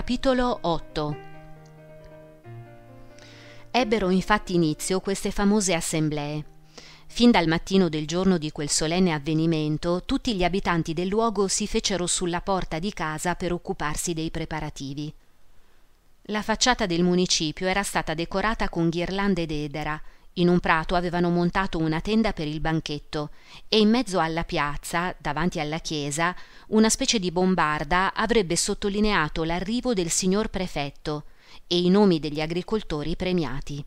Capitolo 8 Ebbero infatti inizio queste famose assemblee. Fin dal mattino del giorno di quel solenne avvenimento, tutti gli abitanti del luogo si fecero sulla porta di casa per occuparsi dei preparativi. La facciata del municipio era stata decorata con ghirlande d'edera in un prato avevano montato una tenda per il banchetto e in mezzo alla piazza, davanti alla chiesa, una specie di bombarda avrebbe sottolineato l'arrivo del signor prefetto e i nomi degli agricoltori premiati.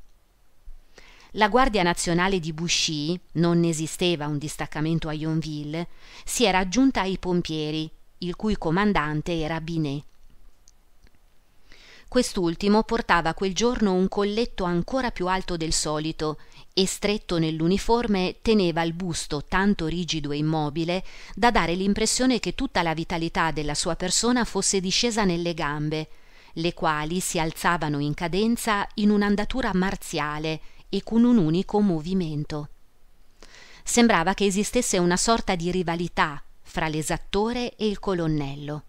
La Guardia Nazionale di Bouchy, non esisteva un distaccamento a Yonville, si era aggiunta ai pompieri, il cui comandante era Binet quest'ultimo portava quel giorno un colletto ancora più alto del solito e stretto nell'uniforme teneva il busto tanto rigido e immobile da dare l'impressione che tutta la vitalità della sua persona fosse discesa nelle gambe le quali si alzavano in cadenza in un'andatura marziale e con un unico movimento. Sembrava che esistesse una sorta di rivalità fra l'esattore e il colonnello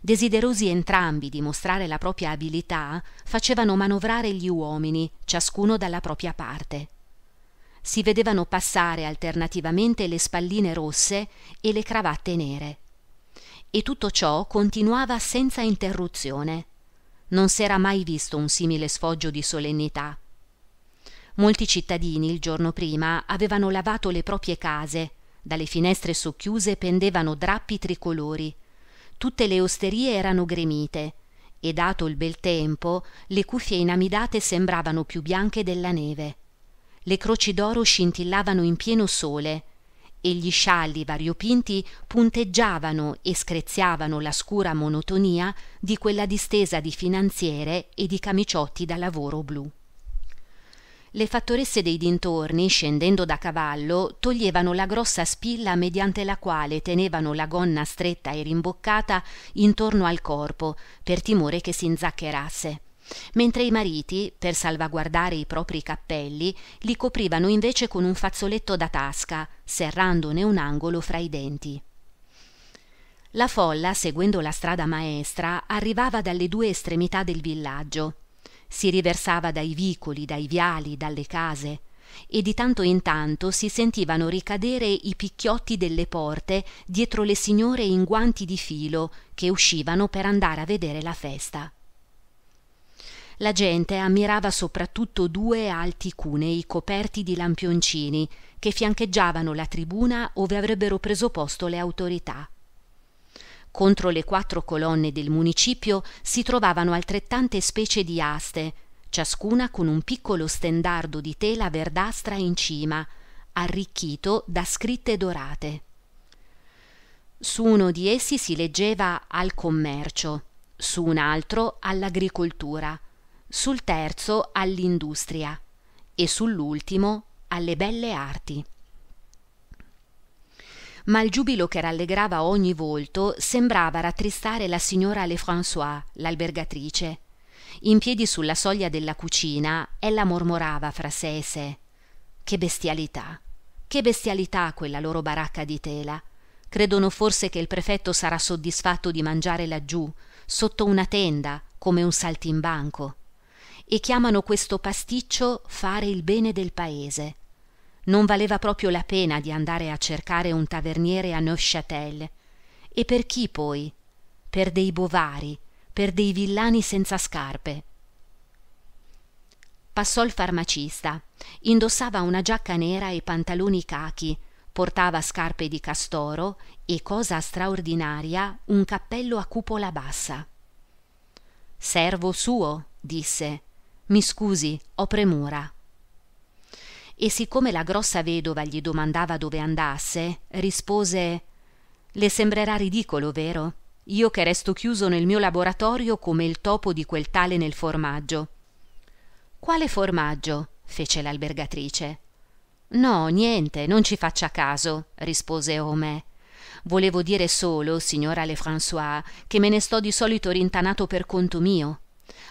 desiderosi entrambi di mostrare la propria abilità, facevano manovrare gli uomini, ciascuno dalla propria parte. Si vedevano passare alternativamente le spalline rosse e le cravatte nere. E tutto ciò continuava senza interruzione. Non s'era mai visto un simile sfoggio di solennità. Molti cittadini il giorno prima avevano lavato le proprie case, dalle finestre socchiuse pendevano drappi tricolori, tutte le osterie erano gremite e dato il bel tempo le cuffie inamidate sembravano più bianche della neve le croci d'oro scintillavano in pieno sole e gli scialli variopinti punteggiavano e screziavano la scura monotonia di quella distesa di finanziere e di camiciotti da lavoro blu le fattoresse dei dintorni, scendendo da cavallo, toglievano la grossa spilla mediante la quale tenevano la gonna stretta e rimboccata intorno al corpo, per timore che si inzaccherasse mentre i mariti, per salvaguardare i propri cappelli, li coprivano invece con un fazzoletto da tasca, serrandone un angolo fra i denti. La folla, seguendo la strada maestra, arrivava dalle due estremità del villaggio si riversava dai vicoli, dai viali, dalle case, e di tanto in tanto si sentivano ricadere i picchiotti delle porte dietro le signore in guanti di filo che uscivano per andare a vedere la festa. La gente ammirava soprattutto due alti cunei coperti di lampioncini che fiancheggiavano la tribuna ove avrebbero preso posto le autorità. Contro le quattro colonne del municipio si trovavano altrettante specie di aste, ciascuna con un piccolo stendardo di tela verdastra in cima, arricchito da scritte dorate. Su uno di essi si leggeva al commercio, su un altro all'agricoltura, sul terzo all'industria e sull'ultimo alle belle arti ma il giubilo che rallegrava ogni volto sembrava rattristare la signora Lefrançois, l'albergatrice. In piedi sulla soglia della cucina, ella mormorava fra sé e sé. Che bestialità! Che bestialità quella loro baracca di tela! Credono forse che il prefetto sarà soddisfatto di mangiare laggiù, sotto una tenda, come un saltimbanco. E chiamano questo pasticcio fare il bene del paese non valeva proprio la pena di andare a cercare un taverniere a neufchâtel e per chi poi per dei bovari per dei villani senza scarpe passò il farmacista indossava una giacca nera e pantaloni cachi portava scarpe di castoro e cosa straordinaria un cappello a cupola bassa servo suo disse mi scusi ho premura e siccome la grossa vedova gli domandava dove andasse, rispose Le sembrerà ridicolo, vero? Io che resto chiuso nel mio laboratorio come il topo di quel tale nel formaggio. Quale formaggio? fece l'albergatrice. No, niente, non ci faccia caso, rispose Homais. Volevo dire solo, signora Lefrançois, che me ne sto di solito rintanato per conto mio.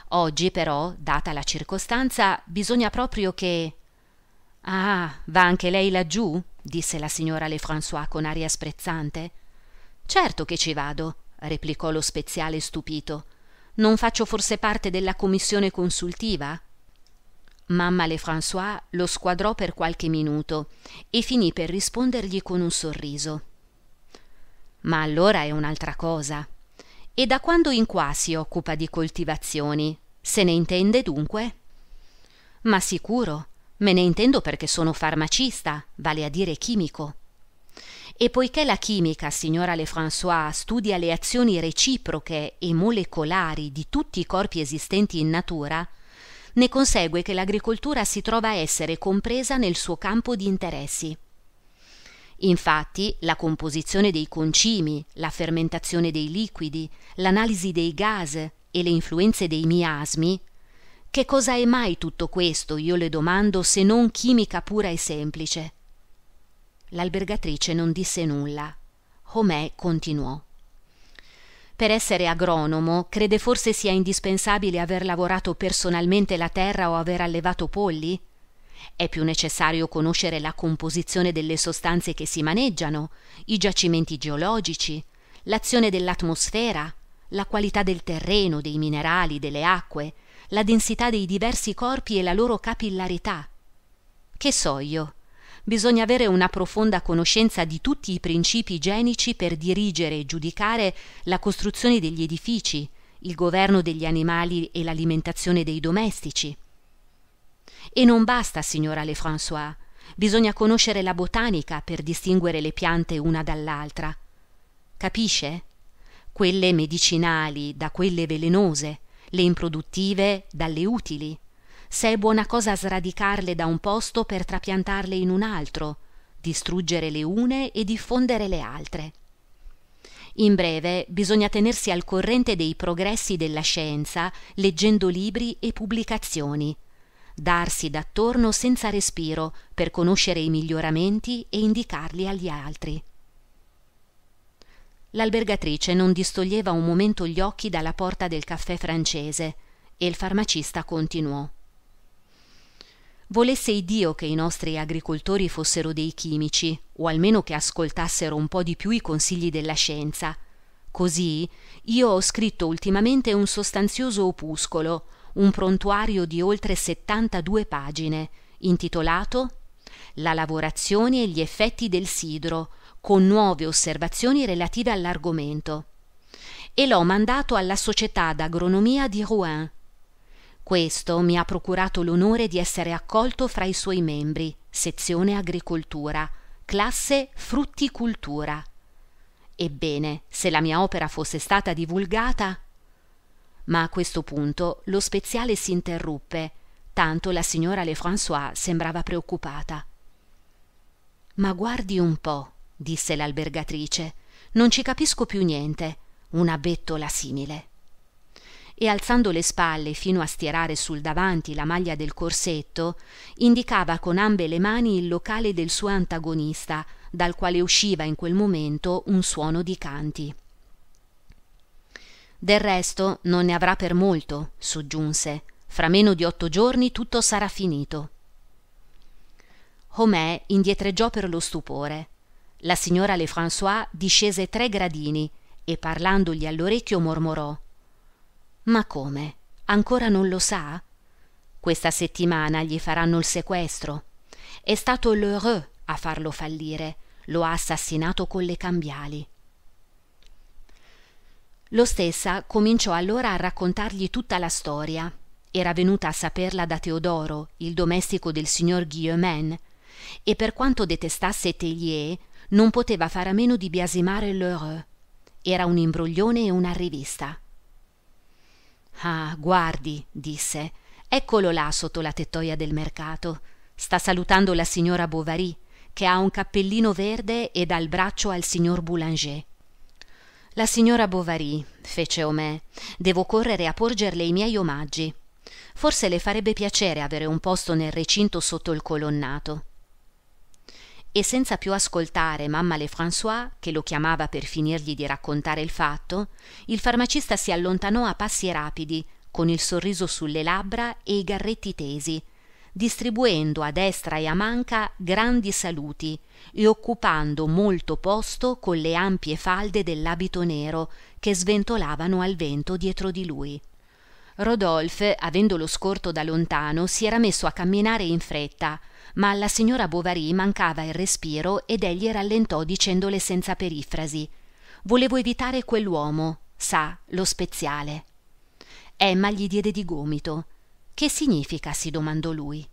Oggi, però, data la circostanza, bisogna proprio che. Ah, va anche lei laggiù? disse la signora Lefrançois con aria sprezzante. Certo che ci vado, replicò lo speziale stupito. Non faccio forse parte della commissione consultiva? Mamma Lefrançois lo squadrò per qualche minuto e finì per rispondergli con un sorriso. Ma allora è un'altra cosa. E da quando in qua si occupa di coltivazioni? Se ne intende dunque? Ma sicuro, Me ne intendo perché sono farmacista, vale a dire chimico. E poiché la chimica, signora Lefrançois, studia le azioni reciproche e molecolari di tutti i corpi esistenti in natura, ne consegue che l'agricoltura si trova a essere compresa nel suo campo di interessi. Infatti, la composizione dei concimi, la fermentazione dei liquidi, l'analisi dei gas e le influenze dei miasmi, che cosa è mai tutto questo, io le domando, se non chimica pura e semplice? L'albergatrice non disse nulla. Homè continuò. Per essere agronomo, crede forse sia indispensabile aver lavorato personalmente la terra o aver allevato polli? È più necessario conoscere la composizione delle sostanze che si maneggiano, i giacimenti geologici, l'azione dell'atmosfera, la qualità del terreno, dei minerali, delle acque, la densità dei diversi corpi e la loro capillarità. Che so io? Bisogna avere una profonda conoscenza di tutti i principi igienici per dirigere e giudicare la costruzione degli edifici, il governo degli animali e l'alimentazione dei domestici. E non basta, signora Lefrançois, bisogna conoscere la botanica per distinguere le piante una dall'altra. Capisce? Quelle medicinali da quelle velenose, le improduttive dalle utili, se è buona cosa sradicarle da un posto per trapiantarle in un altro, distruggere le une e diffondere le altre. In breve, bisogna tenersi al corrente dei progressi della scienza leggendo libri e pubblicazioni, darsi d'attorno senza respiro per conoscere i miglioramenti e indicarli agli altri l'albergatrice non distoglieva un momento gli occhi dalla porta del caffè francese e il farmacista continuò volesse iddio che i nostri agricoltori fossero dei chimici o almeno che ascoltassero un po di più i consigli della scienza così io ho scritto ultimamente un sostanzioso opuscolo un prontuario di oltre 72 pagine intitolato la lavorazione e gli effetti del sidro con nuove osservazioni relative all'argomento e l'ho mandato alla Società d'Agronomia di Rouen. Questo mi ha procurato l'onore di essere accolto fra i suoi membri, sezione agricoltura, classe frutticultura. Ebbene, se la mia opera fosse stata divulgata. Ma a questo punto lo speziale si interruppe, tanto la signora Lefrançois sembrava preoccupata. Ma guardi un po', disse l'albergatrice. Non ci capisco più niente. Una bettola simile. E alzando le spalle fino a stierare sul davanti la maglia del corsetto, indicava con ambe le mani il locale del suo antagonista, dal quale usciva in quel momento un suono di canti. Del resto non ne avrà per molto, soggiunse. Fra meno di otto giorni tutto sarà finito. Homè indietreggiò per lo stupore. La signora Lefrançois discese tre gradini e parlandogli all'orecchio mormorò Ma come? Ancora non lo sa? Questa settimana gli faranno il sequestro. È stato Lheureux a farlo fallire. Lo ha assassinato con le cambiali. Lo stessa cominciò allora a raccontargli tutta la storia. Era venuta a saperla da Teodoro, il domestico del signor Guillemin, e per quanto detestasse Tellier, non poteva fare a meno di biasimare Lheureux. Era un imbroglione e una rivista. Ah, guardi, disse, eccolo là sotto la tettoia del mercato. Sta salutando la signora Bovary, che ha un cappellino verde e dà il braccio al signor Boulanger. La signora Bovary, fece Omè, devo correre a porgerle i miei omaggi. Forse le farebbe piacere avere un posto nel recinto sotto il colonnato e senza più ascoltare mamma Lefrançois, che lo chiamava per finirgli di raccontare il fatto, il farmacista si allontanò a passi rapidi, con il sorriso sulle labbra e i garretti tesi, distribuendo a destra e a manca grandi saluti e occupando molto posto con le ampie falde dell'abito nero che sventolavano al vento dietro di lui. Rodolphe, avendolo scorto da lontano, si era messo a camminare in fretta, ma alla signora Bovary mancava il respiro ed egli rallentò dicendole senza perifrasi volevo evitare quell'uomo sa lo speziale emma gli diede di gomito che significa si domandò lui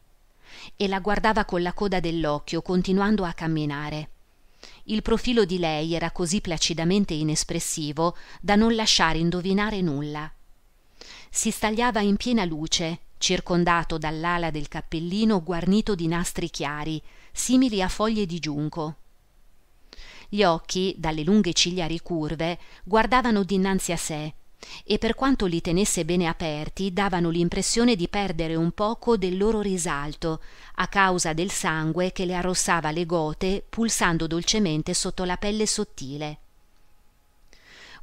e la guardava con la coda dell'occhio continuando a camminare il profilo di lei era così placidamente inespressivo da non lasciare indovinare nulla si stagliava in piena luce circondato dall'ala del cappellino guarnito di nastri chiari, simili a foglie di giunco. Gli occhi, dalle lunghe ciglia ricurve, guardavano dinanzi a sé e per quanto li tenesse bene aperti davano l'impressione di perdere un poco del loro risalto a causa del sangue che le arrossava le gote pulsando dolcemente sotto la pelle sottile.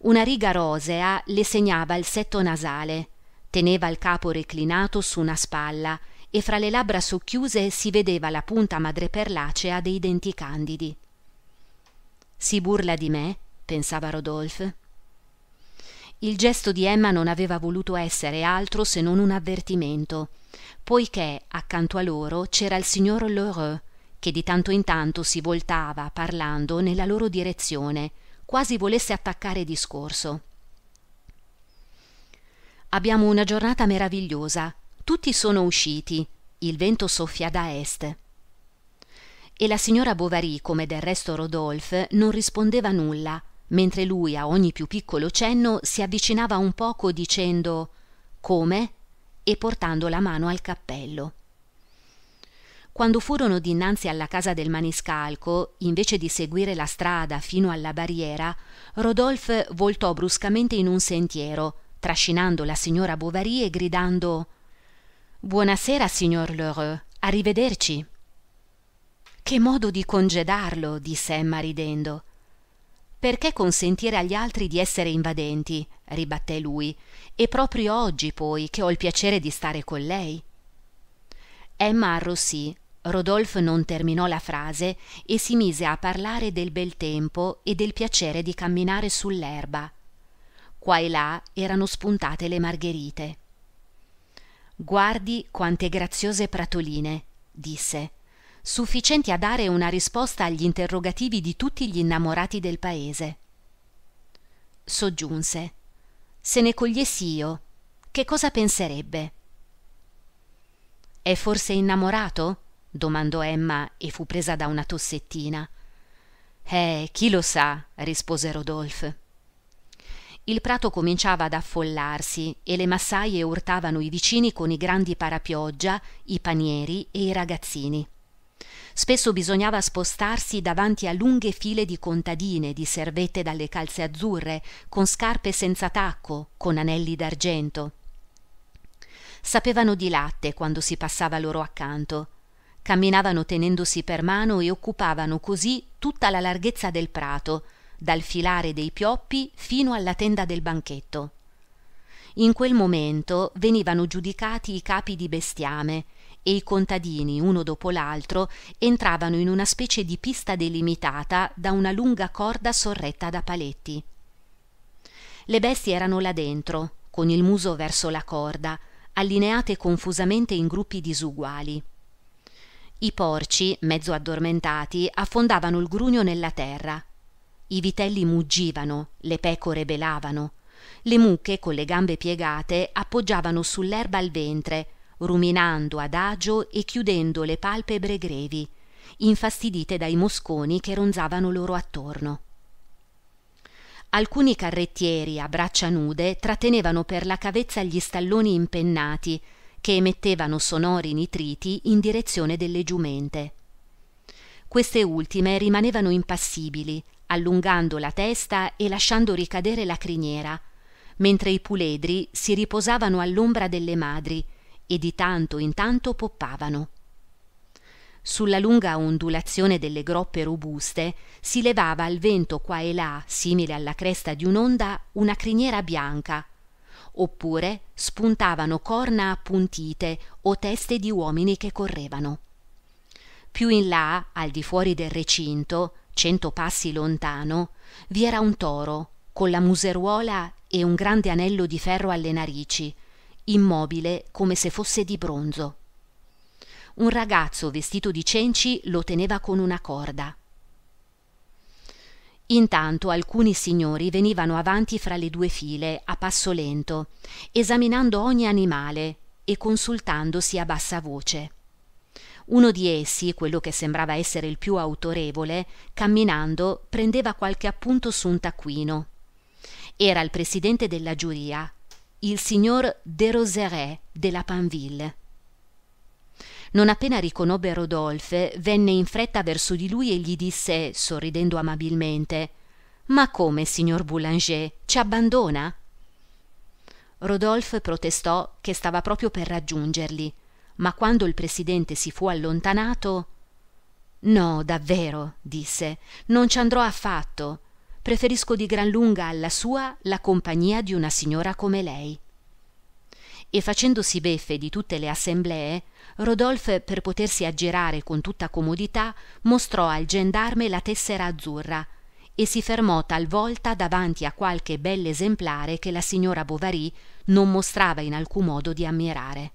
Una riga rosea le segnava il setto nasale teneva il capo reclinato su una spalla e fra le labbra socchiuse si vedeva la punta madreperlacea dei denti candidi. Si burla di me, pensava Rodolphe. Il gesto di Emma non aveva voluto essere altro se non un avvertimento, poiché accanto a loro c'era il signor Lheureux, che di tanto in tanto si voltava parlando nella loro direzione, quasi volesse attaccare discorso. Abbiamo una giornata meravigliosa. Tutti sono usciti. Il vento soffia da est. E la signora Bovary, come del resto Rodolphe, non rispondeva nulla, mentre lui a ogni più piccolo cenno si avvicinava un poco dicendo Come? e portando la mano al cappello. Quando furono dinanzi alla casa del maniscalco, invece di seguire la strada fino alla barriera, Rodolphe voltò bruscamente in un sentiero, trascinando la signora Bovary e gridando Buonasera, signor Lheureux, arrivederci. Che modo di congedarlo, disse Emma ridendo. Perché consentire agli altri di essere invadenti? ribatté lui. E proprio oggi, poi, che ho il piacere di stare con lei. Emma arrossì. Rodolphe non terminò la frase e si mise a parlare del bel tempo e del piacere di camminare sull'erba qua e là erano spuntate le margherite. Guardi quante graziose pratoline, disse, sufficienti a dare una risposta agli interrogativi di tutti gli innamorati del paese. Soggiunse, se ne cogliessi io, che cosa penserebbe? È forse innamorato? domandò Emma e fu presa da una tossettina. Eh, chi lo sa, rispose Rodolphe il prato cominciava ad affollarsi e le massaie urtavano i vicini con i grandi parapioggia, i panieri e i ragazzini. Spesso bisognava spostarsi davanti a lunghe file di contadine, di servette dalle calze azzurre, con scarpe senza tacco, con anelli d'argento. Sapevano di latte quando si passava loro accanto. Camminavano tenendosi per mano e occupavano così tutta la larghezza del prato, dal filare dei pioppi fino alla tenda del banchetto. In quel momento venivano giudicati i capi di bestiame e i contadini, uno dopo l'altro, entravano in una specie di pista delimitata da una lunga corda sorretta da paletti. Le bestie erano là dentro, con il muso verso la corda, allineate confusamente in gruppi disuguali. I porci, mezzo addormentati, affondavano il grugno nella terra i vitelli muggivano, le pecore belavano, le mucche con le gambe piegate appoggiavano sull'erba il ventre, ruminando adagio e chiudendo le palpebre grevi, infastidite dai mosconi che ronzavano loro attorno. Alcuni carrettieri a braccia nude trattenevano per la cavezza gli stalloni impennati, che emettevano sonori nitriti in direzione delle giumente. Queste ultime rimanevano impassibili, allungando la testa e lasciando ricadere la criniera, mentre i puledri si riposavano all'ombra delle madri e di tanto in tanto poppavano. Sulla lunga ondulazione delle groppe robuste si levava al vento qua e là, simile alla cresta di un'onda, una criniera bianca, oppure spuntavano corna appuntite o teste di uomini che correvano. Più in là, al di fuori del recinto, cento passi lontano vi era un toro con la museruola e un grande anello di ferro alle narici immobile come se fosse di bronzo un ragazzo vestito di cenci lo teneva con una corda Intanto alcuni signori venivano avanti fra le due file, a passo lento, esaminando ogni animale e consultandosi a bassa voce. Uno di essi, quello che sembrava essere il più autorevole, camminando prendeva qualche appunto su un taccuino. Era il presidente della giuria, il signor de Roseret della Panville. Non appena riconobbe Rodolphe, venne in fretta verso di lui e gli disse, sorridendo amabilmente, Ma come, signor Boulanger, ci abbandona? Rodolphe protestò che stava proprio per raggiungerli, ma quando il presidente si fu allontanato no davvero disse non ci andrò affatto preferisco di gran lunga alla sua la compagnia di una signora come lei e facendosi beffe di tutte le assemblee rodolphe per potersi aggirare con tutta comodità mostrò al gendarme la tessera azzurra e si fermò talvolta davanti a qualche bell'esemplare che la signora bovary non mostrava in alcun modo di ammirare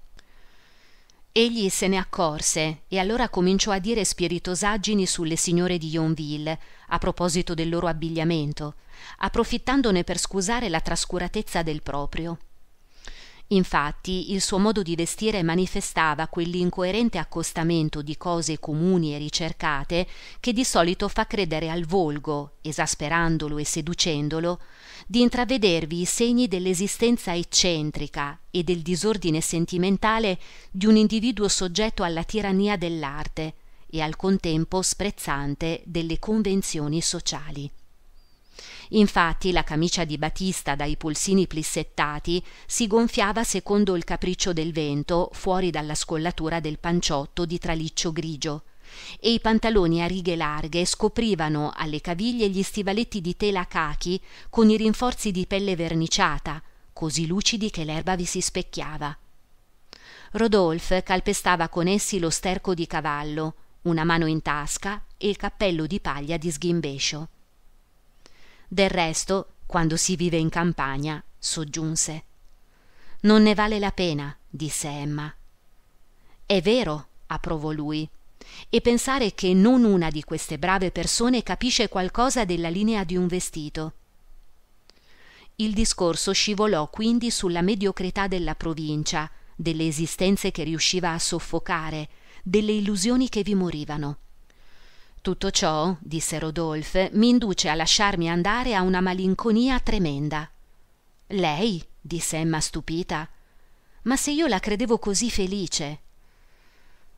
Egli se ne accorse e allora cominciò a dire spiritosaggini sulle signore di Yonville, a proposito del loro abbigliamento, approfittandone per scusare la trascuratezza del proprio. Infatti il suo modo di vestire manifestava quell'incoerente accostamento di cose comuni e ricercate che di solito fa credere al volgo, esasperandolo e seducendolo, di intravedervi i segni dell'esistenza eccentrica e del disordine sentimentale di un individuo soggetto alla tirannia dell'arte e al contempo sprezzante delle convenzioni sociali. Infatti la camicia di Batista dai polsini plissettati si gonfiava secondo il capriccio del vento fuori dalla scollatura del panciotto di traliccio grigio e i pantaloni a righe larghe scoprivano alle caviglie gli stivaletti di tela cachi con i rinforzi di pelle verniciata, così lucidi che l'erba vi si specchiava. Rodolphe calpestava con essi lo sterco di cavallo, una mano in tasca e il cappello di paglia di sghimbescio. Del resto, quando si vive in campagna, soggiunse. Non ne vale la pena, disse Emma. È vero, approvò lui. E pensare che non una di queste brave persone capisce qualcosa della linea di un vestito. Il discorso scivolò quindi sulla mediocrità della provincia, delle esistenze che riusciva a soffocare, delle illusioni che vi morivano tutto ciò disse rodolphe m'induce a lasciarmi andare a una malinconia tremenda lei disse emma stupita ma se io la credevo così felice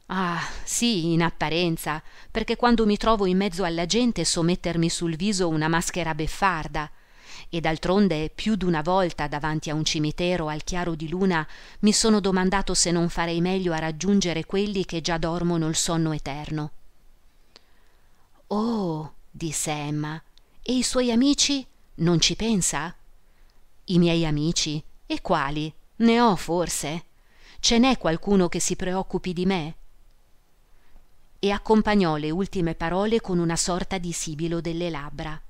ah sì in apparenza perché quando mi trovo in mezzo alla gente so mettermi sul viso una maschera beffarda e d'altronde più d'una volta davanti a un cimitero al chiaro di luna mi sono domandato se non farei meglio a raggiungere quelli che già dormono il sonno eterno oh disse emma e i suoi amici non ci pensa i miei amici e quali ne ho forse ce n'è qualcuno che si preoccupi di me e accompagnò le ultime parole con una sorta di sibilo delle labbra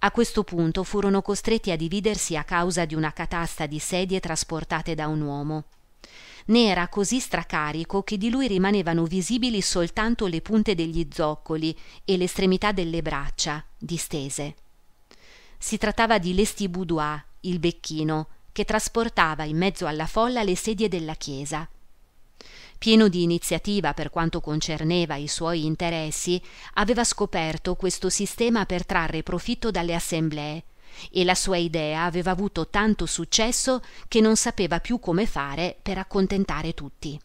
a questo punto furono costretti a dividersi a causa di una catasta di sedie trasportate da un uomo ne era così stracarico che di lui rimanevano visibili soltanto le punte degli zoccoli e l'estremità delle braccia, distese. Si trattava di Lestiboudois, il becchino, che trasportava in mezzo alla folla le sedie della chiesa. Pieno di iniziativa per quanto concerneva i suoi interessi, aveva scoperto questo sistema per trarre profitto dalle assemblee e la sua idea aveva avuto tanto successo che non sapeva più come fare per accontentare tutti.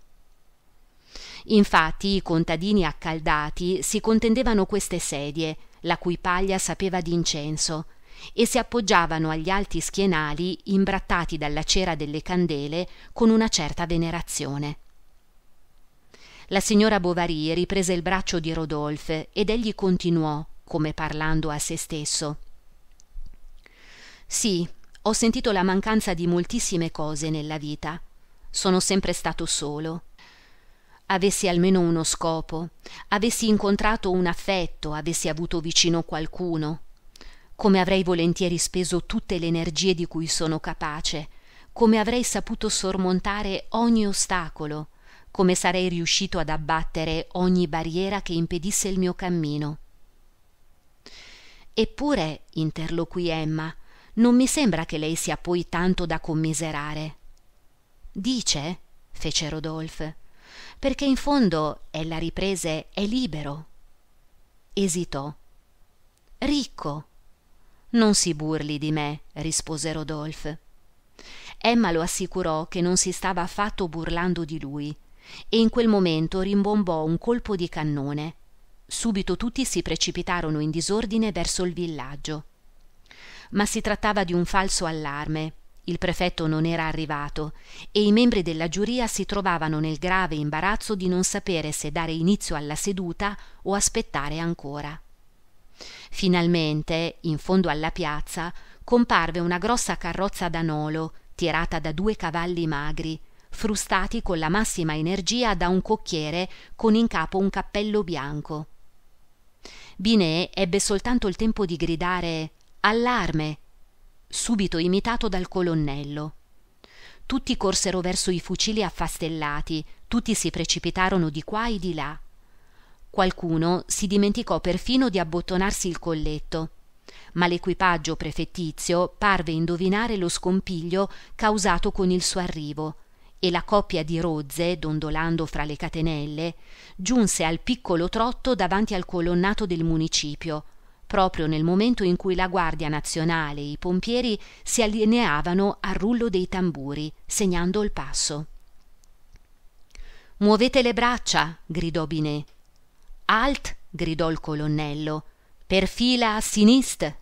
Infatti i contadini accaldati si contendevano queste sedie, la cui paglia sapeva d'incenso, e si appoggiavano agli alti schienali imbrattati dalla cera delle candele con una certa venerazione. La signora Bovary riprese il braccio di Rodolphe ed egli continuò, come parlando a se stesso. Sì, ho sentito la mancanza di moltissime cose nella vita. Sono sempre stato solo. Avessi almeno uno scopo, avessi incontrato un affetto, avessi avuto vicino qualcuno. Come avrei volentieri speso tutte le energie di cui sono capace, come avrei saputo sormontare ogni ostacolo, come sarei riuscito ad abbattere ogni barriera che impedisse il mio cammino. Eppure, interloquì Emma, non mi sembra che lei sia poi tanto da commiserare dice fece rodolphe perché in fondo ella riprese è libero esitò ricco non si burli di me rispose rodolphe emma lo assicurò che non si stava affatto burlando di lui e in quel momento rimbombò un colpo di cannone subito tutti si precipitarono in disordine verso il villaggio ma si trattava di un falso allarme il prefetto non era arrivato e i membri della giuria si trovavano nel grave imbarazzo di non sapere se dare inizio alla seduta o aspettare ancora finalmente in fondo alla piazza comparve una grossa carrozza da nolo, tirata da due cavalli magri frustati con la massima energia da un cocchiere con in capo un cappello bianco Binet ebbe soltanto il tempo di gridare allarme subito imitato dal colonnello tutti corsero verso i fucili affastellati tutti si precipitarono di qua e di là qualcuno si dimenticò perfino di abbottonarsi il colletto ma l'equipaggio prefettizio parve indovinare lo scompiglio causato con il suo arrivo e la coppia di rozze dondolando fra le catenelle giunse al piccolo trotto davanti al colonnato del municipio proprio nel momento in cui la Guardia Nazionale e i pompieri si allineavano al rullo dei tamburi, segnando il passo. Muovete le braccia, gridò Binet. Alt, gridò il colonnello. Per fila a sinistra.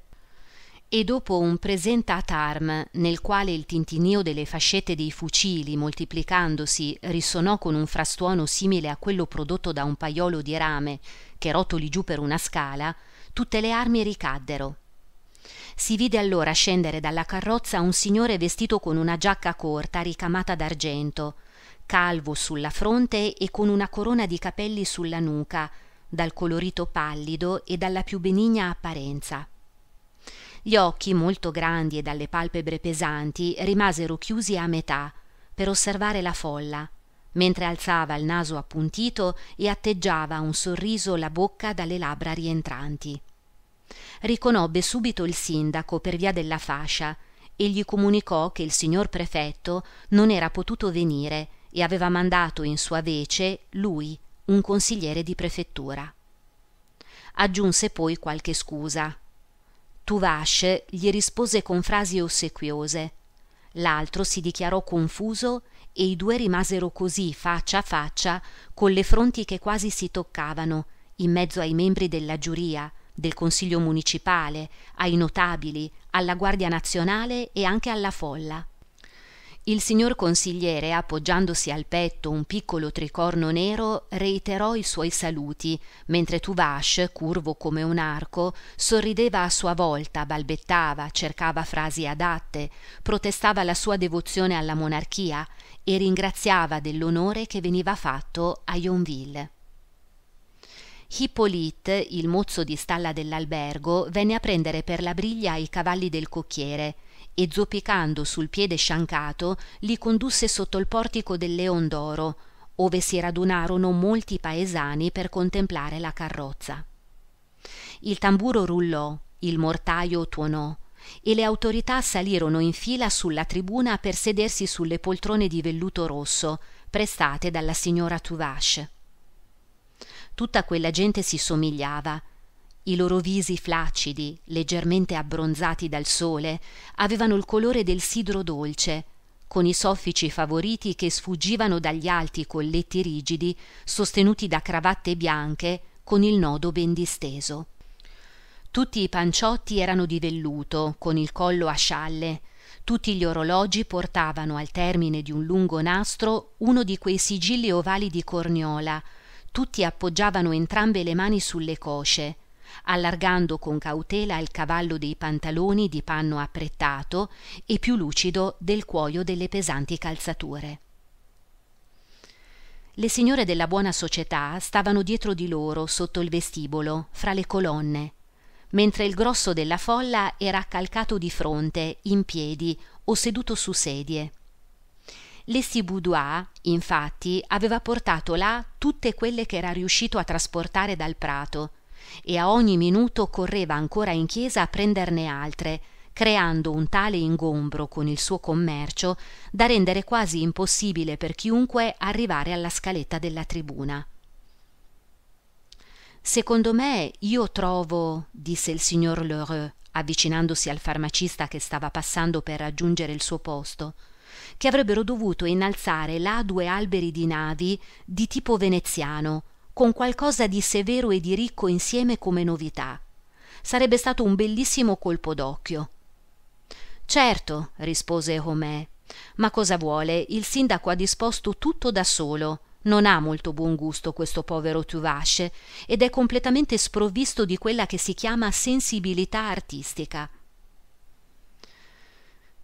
E dopo un presentat-arm, nel quale il tintinio delle fascette dei fucili moltiplicandosi risonò con un frastuono simile a quello prodotto da un paiolo di rame che rotoli giù per una scala, tutte le armi ricaddero. Si vide allora scendere dalla carrozza un signore vestito con una giacca corta ricamata d'argento, calvo sulla fronte e con una corona di capelli sulla nuca, dal colorito pallido e dalla più benigna apparenza. Gli occhi, molto grandi e dalle palpebre pesanti, rimasero chiusi a metà, per osservare la folla, mentre alzava il naso appuntito e atteggiava un sorriso la bocca dalle labbra rientranti riconobbe subito il sindaco per via della fascia e gli comunicò che il signor prefetto non era potuto venire e aveva mandato in sua vece lui un consigliere di prefettura aggiunse poi qualche scusa tuvache gli rispose con frasi ossequiose l'altro si dichiarò confuso e i due rimasero così faccia a faccia con le fronti che quasi si toccavano in mezzo ai membri della giuria del Consiglio municipale, ai notabili, alla Guardia Nazionale e anche alla folla. Il signor consigliere, appoggiandosi al petto un piccolo tricorno nero, reiterò i suoi saluti, mentre Tuvache, curvo come un arco, sorrideva a sua volta, balbettava, cercava frasi adatte, protestava la sua devozione alla monarchia e ringraziava dell'onore che veniva fatto a Yonville. Hippolyte, il mozzo di stalla dell'albergo, venne a prendere per la briglia i cavalli del cocchiere e zoppicando sul piede sciancato li condusse sotto il portico del Leon d'Oro, ove si radunarono molti paesani per contemplare la carrozza. Il tamburo rullò, il mortaio tuonò e le autorità salirono in fila sulla tribuna per sedersi sulle poltrone di velluto rosso prestate dalla signora Tuvache tutta quella gente si somigliava i loro visi flaccidi leggermente abbronzati dal sole avevano il colore del sidro dolce con i soffici favoriti che sfuggivano dagli alti colletti rigidi sostenuti da cravatte bianche con il nodo ben disteso tutti i panciotti erano di velluto con il collo a scialle tutti gli orologi portavano al termine di un lungo nastro uno di quei sigilli ovali di corniola tutti appoggiavano entrambe le mani sulle cosce allargando con cautela il cavallo dei pantaloni di panno apprettato e più lucido del cuoio delle pesanti calzature le signore della buona società stavano dietro di loro sotto il vestibolo fra le colonne mentre il grosso della folla era accalcato di fronte in piedi o seduto su sedie Boudoir, infatti, aveva portato là tutte quelle che era riuscito a trasportare dal prato e a ogni minuto correva ancora in chiesa a prenderne altre, creando un tale ingombro con il suo commercio da rendere quasi impossibile per chiunque arrivare alla scaletta della tribuna. Secondo me io trovo, disse il signor Lheureux, avvicinandosi al farmacista che stava passando per raggiungere il suo posto, che avrebbero dovuto innalzare là due alberi di navi di tipo veneziano, con qualcosa di severo e di ricco insieme come novità. Sarebbe stato un bellissimo colpo d'occhio. Certo, rispose Homais, ma cosa vuole? Il sindaco ha disposto tutto da solo. Non ha molto buon gusto questo povero Tuvasce ed è completamente sprovvisto di quella che si chiama sensibilità artistica.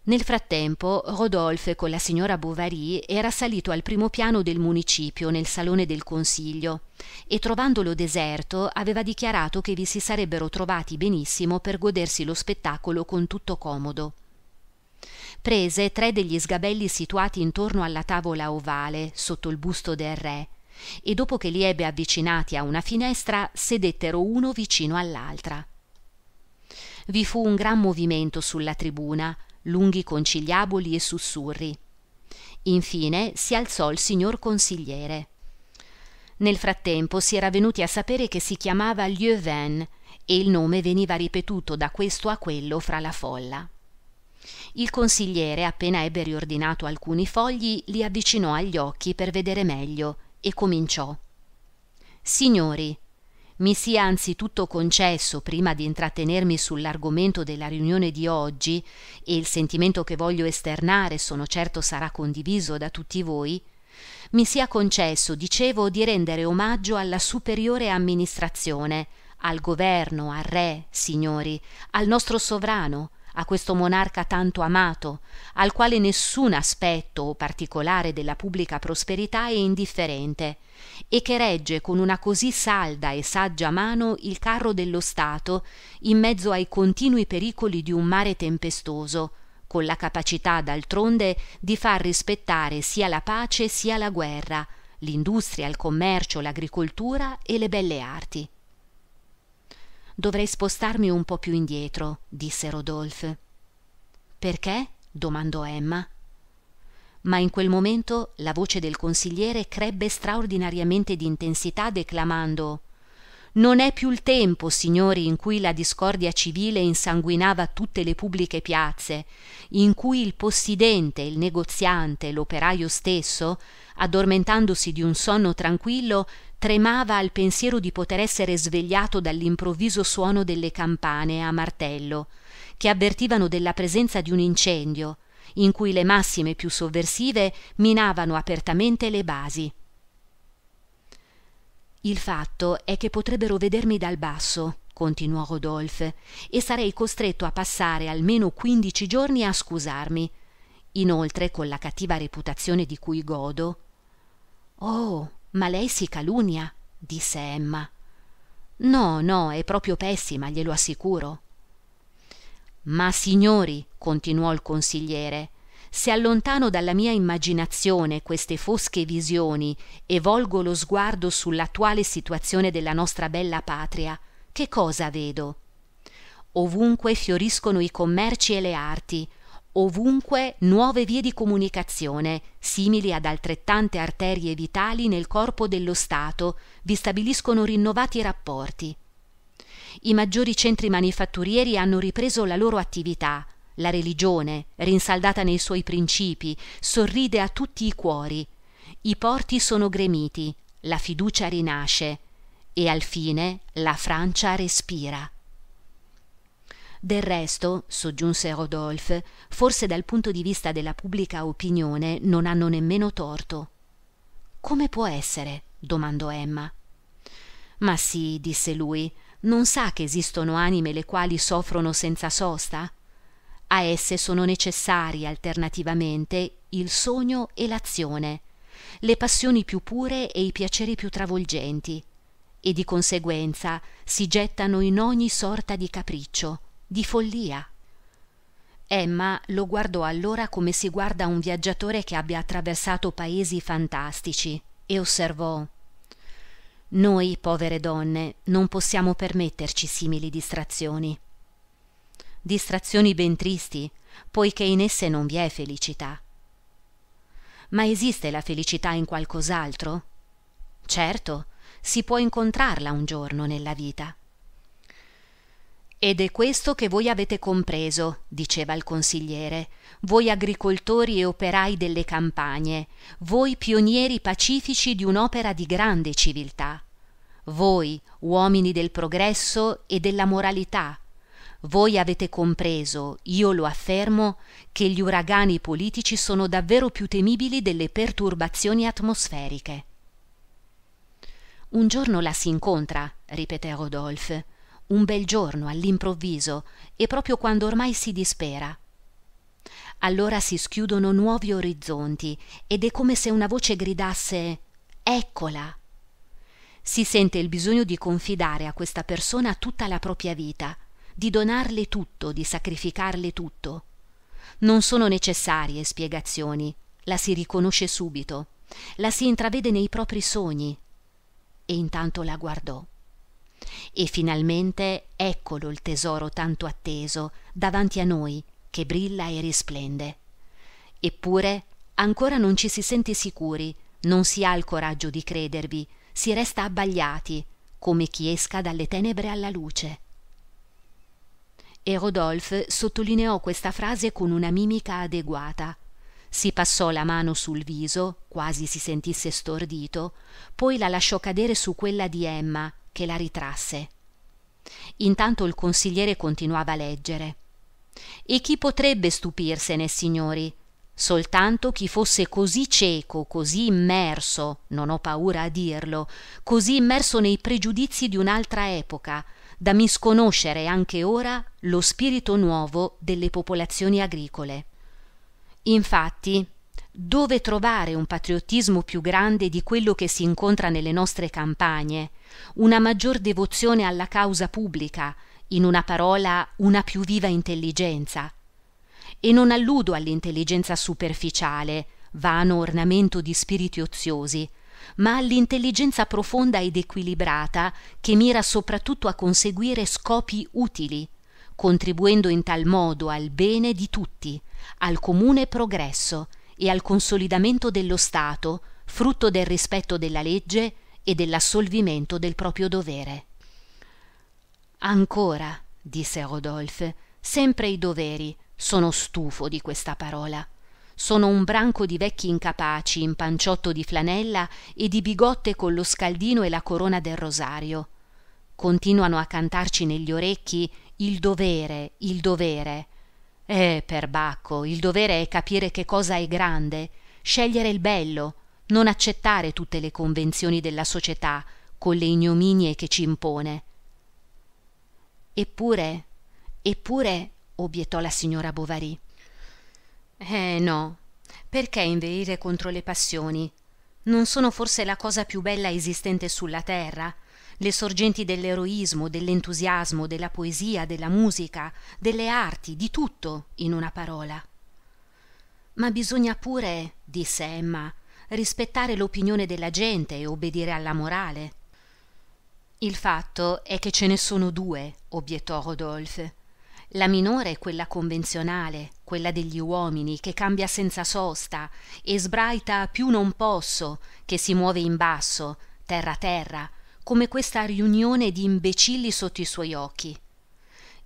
Nel frattempo, Rodolphe con la signora Bovary era salito al primo piano del municipio nel salone del consiglio e trovandolo deserto aveva dichiarato che vi si sarebbero trovati benissimo per godersi lo spettacolo con tutto comodo. Prese tre degli sgabelli situati intorno alla tavola ovale, sotto il busto del re, e dopo che li ebbe avvicinati a una finestra, sedettero uno vicino all'altra. Vi fu un gran movimento sulla tribuna, lunghi conciliaboli e sussurri. Infine si alzò il signor consigliere. Nel frattempo si era venuti a sapere che si chiamava Lieuven e il nome veniva ripetuto da questo a quello fra la folla. Il consigliere, appena ebbe riordinato alcuni fogli, li avvicinò agli occhi per vedere meglio e cominciò. Signori, mi sia anzitutto concesso, prima di intrattenermi sull'argomento della riunione di oggi, e il sentimento che voglio esternare sono certo sarà condiviso da tutti voi, mi sia concesso, dicevo, di rendere omaggio alla superiore amministrazione, al governo, al re, signori, al nostro sovrano, a questo monarca tanto amato, al quale nessun aspetto o particolare della pubblica prosperità è indifferente, e che regge con una così salda e saggia mano il carro dello Stato in mezzo ai continui pericoli di un mare tempestoso, con la capacità d'altronde di far rispettare sia la pace sia la guerra, l'industria, il commercio, l'agricoltura e le belle arti dovrei spostarmi un po più indietro disse Rodolf. perché domandò emma ma in quel momento la voce del consigliere crebbe straordinariamente d'intensità declamando non è più il tempo, signori, in cui la discordia civile insanguinava tutte le pubbliche piazze, in cui il possidente, il negoziante, l'operaio stesso, addormentandosi di un sonno tranquillo, tremava al pensiero di poter essere svegliato dall'improvviso suono delle campane a martello, che avvertivano della presenza di un incendio, in cui le massime più sovversive minavano apertamente le basi. Il fatto è che potrebbero vedermi dal basso, continuò Rodolphe, e sarei costretto a passare almeno quindici giorni a scusarmi. Inoltre, con la cattiva reputazione di cui godo. Oh, ma lei si calunnia, disse Emma. No, no, è proprio pessima, glielo assicuro. Ma signori, continuò il consigliere, se allontano dalla mia immaginazione queste fosche visioni e volgo lo sguardo sull'attuale situazione della nostra bella patria, che cosa vedo? Ovunque fioriscono i commerci e le arti, ovunque nuove vie di comunicazione, simili ad altrettante arterie vitali nel corpo dello Stato, vi stabiliscono rinnovati rapporti. I maggiori centri manifatturieri hanno ripreso la loro attività, la religione, rinsaldata nei suoi principi, sorride a tutti i cuori. I porti sono gremiti, la fiducia rinasce e al fine la Francia respira. Del resto, soggiunse Rodolphe, forse dal punto di vista della pubblica opinione non hanno nemmeno torto. Come può essere? domandò Emma. Ma sì, disse lui, non sa che esistono anime le quali soffrono senza sosta? A esse sono necessari alternativamente il sogno e l'azione, le passioni più pure e i piaceri più travolgenti, e di conseguenza si gettano in ogni sorta di capriccio, di follia. Emma lo guardò allora come si guarda un viaggiatore che abbia attraversato paesi fantastici e osservò Noi povere donne non possiamo permetterci simili distrazioni distrazioni ben tristi, poiché in esse non vi è felicità. Ma esiste la felicità in qualcos'altro? Certo, si può incontrarla un giorno nella vita. Ed è questo che voi avete compreso, diceva il consigliere, voi agricoltori e operai delle campagne, voi pionieri pacifici di un'opera di grande civiltà, voi uomini del progresso e della moralità, voi avete compreso, io lo affermo, che gli uragani politici sono davvero più temibili delle perturbazioni atmosferiche. Un giorno la si incontra, ripeté Rodolphe, un bel giorno all'improvviso e proprio quando ormai si dispera. Allora si schiudono nuovi orizzonti ed è come se una voce gridasse Eccola. Si sente il bisogno di confidare a questa persona tutta la propria vita di donarle tutto, di sacrificarle tutto. Non sono necessarie spiegazioni, la si riconosce subito, la si intravede nei propri sogni. E intanto la guardò. E finalmente eccolo il tesoro tanto atteso, davanti a noi, che brilla e risplende. Eppure ancora non ci si sente sicuri, non si ha il coraggio di credervi, si resta abbagliati, come chi esca dalle tenebre alla luce e Rodolphe sottolineò questa frase con una mimica adeguata. Si passò la mano sul viso, quasi si sentisse stordito, poi la lasciò cadere su quella di Emma, che la ritrasse. Intanto il consigliere continuava a leggere. E chi potrebbe stupirsene, signori? soltanto chi fosse così cieco, così immerso, non ho paura a dirlo, così immerso nei pregiudizi di un'altra epoca, da misconoscere anche ora lo spirito nuovo delle popolazioni agricole. Infatti, dove trovare un patriottismo più grande di quello che si incontra nelle nostre campagne, una maggior devozione alla causa pubblica, in una parola una più viva intelligenza. E non alludo all'intelligenza superficiale, vano ornamento di spiriti oziosi, ma all'intelligenza profonda ed equilibrata che mira soprattutto a conseguire scopi utili, contribuendo in tal modo al bene di tutti, al comune progresso e al consolidamento dello Stato, frutto del rispetto della legge e dell'assolvimento del proprio dovere. Ancora, disse Rodolphe, sempre i doveri, sono stufo di questa parola sono un branco di vecchi incapaci in panciotto di flanella e di bigotte con lo scaldino e la corona del rosario. Continuano a cantarci negli orecchi il dovere, il dovere. Eh, perbacco, il dovere è capire che cosa è grande, scegliere il bello, non accettare tutte le convenzioni della società con le ignominie che ci impone. Eppure, eppure, obiettò la signora Bovary, eh no perché inveire contro le passioni non sono forse la cosa più bella esistente sulla terra le sorgenti dell'eroismo dell'entusiasmo della poesia della musica delle arti di tutto in una parola ma bisogna pure disse emma rispettare l'opinione della gente e obbedire alla morale il fatto è che ce ne sono due obiettò rodolphe la minore è quella convenzionale, quella degli uomini, che cambia senza sosta e sbraita più non posso, che si muove in basso, terra a terra, come questa riunione di imbecilli sotto i suoi occhi.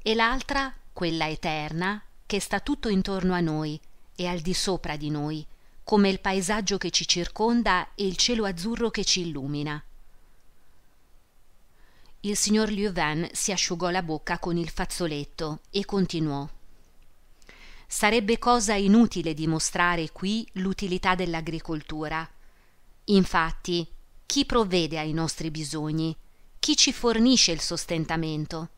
E l'altra, quella eterna, che sta tutto intorno a noi e al di sopra di noi, come il paesaggio che ci circonda e il cielo azzurro che ci illumina. Il signor Lieuvain si asciugò la bocca con il fazzoletto e continuò. Sarebbe cosa inutile dimostrare qui l'utilità dell'agricoltura. Infatti, chi provvede ai nostri bisogni? Chi ci fornisce il sostentamento?